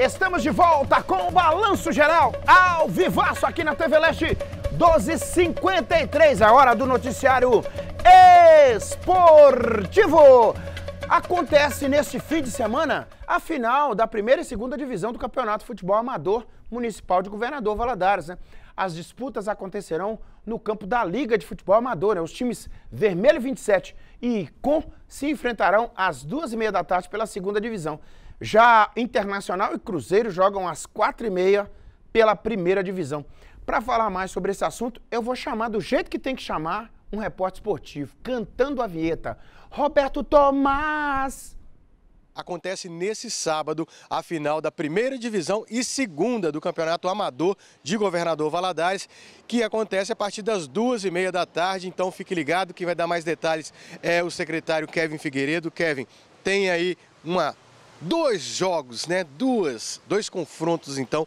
Estamos de volta com o Balanço Geral, ao vivaço aqui na TV Leste, 12h53, a hora do noticiário esportivo. Acontece neste fim de semana a final da primeira e segunda divisão do Campeonato Futebol Amador Municipal de Governador Valadares. Né? As disputas acontecerão no campo da Liga de Futebol Amador. Né? Os times Vermelho 27 e Com se enfrentarão às duas e meia da tarde pela segunda divisão. Já Internacional e Cruzeiro jogam às quatro e meia pela primeira divisão. Para falar mais sobre esse assunto, eu vou chamar do jeito que tem que chamar um repórter esportivo, cantando a vinheta. Roberto Tomás! acontece nesse sábado a final da primeira divisão e segunda do Campeonato Amador de Governador Valadares, que acontece a partir das duas e meia da tarde. Então fique ligado, quem vai dar mais detalhes é o secretário Kevin Figueiredo. Kevin, tem aí uma dois jogos, né? Duas, dois confrontos então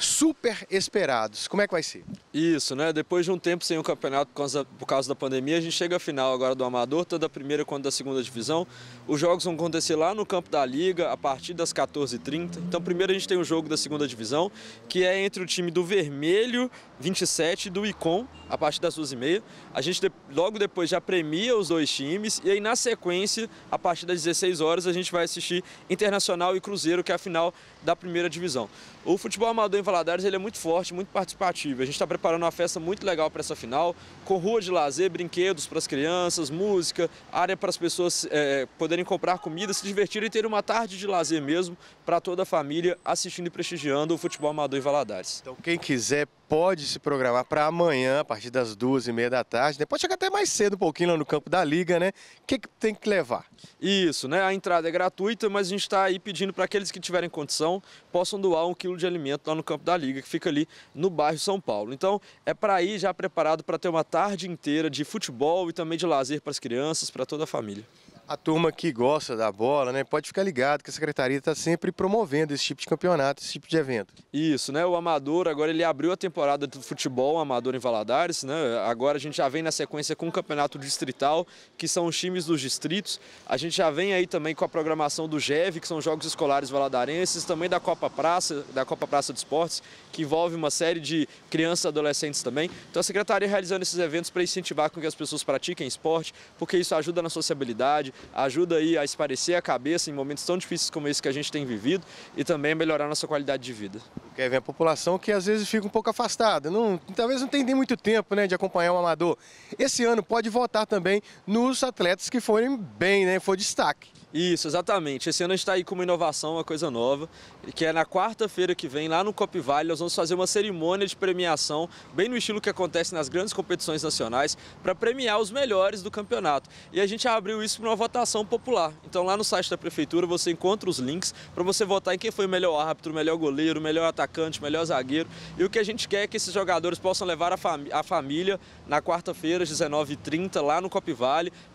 super esperados. Como é que vai ser? Isso, né? Depois de um tempo sem o campeonato por causa, da, pandemia, a gente chega à final agora do Amador, tanto da primeira quanto da segunda divisão. Os jogos vão acontecer lá no campo da Liga, a partir das 14h30. Então, primeiro a gente tem o jogo da segunda divisão, que é entre o time do Vermelho 27 e do Icon, a partir das 12 h 30 A gente logo depois já premia os dois times e aí na sequência, a partir das 16 horas, a gente vai assistir Internacional e Cruzeiro, que é a final da primeira divisão. O futebol amador em Valadares ele é muito forte, muito participativo. A gente está preparando uma festa muito legal para essa final, com rua de lazer, brinquedos para as crianças, música, área para as pessoas é, poderem comprar comida, se divertirem e ter uma tarde de lazer mesmo para toda a família assistindo e prestigiando o futebol amador em Valadares. Então quem quiser pode se programar para amanhã, a partir das duas e meia da tarde, né? pode chegar até mais cedo um pouquinho lá no campo da Liga, né? O que, que tem que levar? Isso, né? A entrada é gratuita, mas a gente está aí pedindo para aqueles que tiverem condição possam doar um quilo de alimento lá no campo da Liga, que fica ali no bairro São Paulo. Então, é para ir já preparado para ter uma tarde inteira de futebol e também de lazer para as crianças, para toda a família a turma que gosta da bola, né, pode ficar ligado que a secretaria está sempre promovendo esse tipo de campeonato, esse tipo de evento. Isso, né? O amador agora ele abriu a temporada do futebol amador em Valadares, né? Agora a gente já vem na sequência com o campeonato distrital, que são os times dos distritos. A gente já vem aí também com a programação do GEV, que são jogos escolares valadarenses, também da Copa Praça, da Copa Praça de Esportes, que envolve uma série de crianças e adolescentes também. Então a secretaria realizando esses eventos para incentivar com que as pessoas pratiquem esporte, porque isso ajuda na sociabilidade, ajuda aí a esparecer a cabeça em momentos tão difíceis como esse que a gente tem vivido e também melhorar nossa qualidade de vida. Kevin, a população que às vezes fica um pouco afastada, não, talvez não tenha muito tempo né, de acompanhar o amador. Esse ano pode votar também nos atletas que forem bem, né, for destaque. Isso, exatamente. Esse ano a gente está aí com uma inovação, uma coisa nova, que é na quarta-feira que vem, lá no Cop nós vamos fazer uma cerimônia de premiação, bem no estilo que acontece nas grandes competições nacionais, para premiar os melhores do campeonato. E a gente abriu isso para uma votação popular. Então lá no site da Prefeitura você encontra os links para você votar em quem foi o melhor árbitro, o melhor goleiro, o melhor atacante, o melhor zagueiro. E o que a gente quer é que esses jogadores possam levar a, a família na quarta-feira, às 19h30, lá no Cop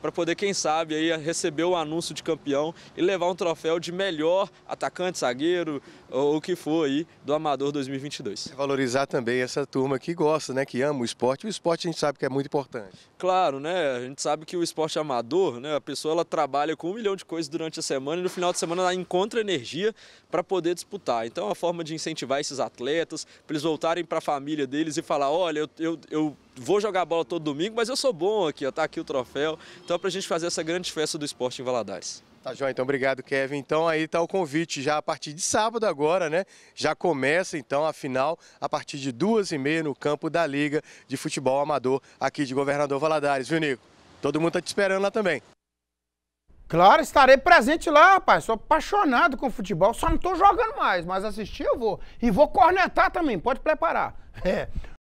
para poder, quem sabe, aí, receber o anúncio de campeão campeão e levar um troféu de melhor atacante, zagueiro ou o que for aí do Amador 2022. É valorizar também essa turma que gosta, né, que ama o esporte. O esporte a gente sabe que é muito importante. Claro, né? A gente sabe que o esporte amador, né, a pessoa ela trabalha com um milhão de coisas durante a semana e no final de semana ela encontra energia para poder disputar. Então é uma forma de incentivar esses atletas, para eles voltarem para a família deles e falar, olha, eu, eu, eu vou jogar bola todo domingo, mas eu sou bom aqui, ó, tá aqui o troféu. Então é pra gente fazer essa grande festa do esporte em Valadares. Tá joia, então obrigado, Kevin. Então aí tá o convite já a partir de sábado agora, né? Já começa então a final a partir de duas e meia no campo da Liga de Futebol Amador aqui de Governador Valadares, viu, Nico? Todo mundo tá te esperando lá também. Claro, estarei presente lá, rapaz. Sou apaixonado com futebol. Só não tô jogando mais, mas assistir eu vou. E vou cornetar também, pode preparar. É.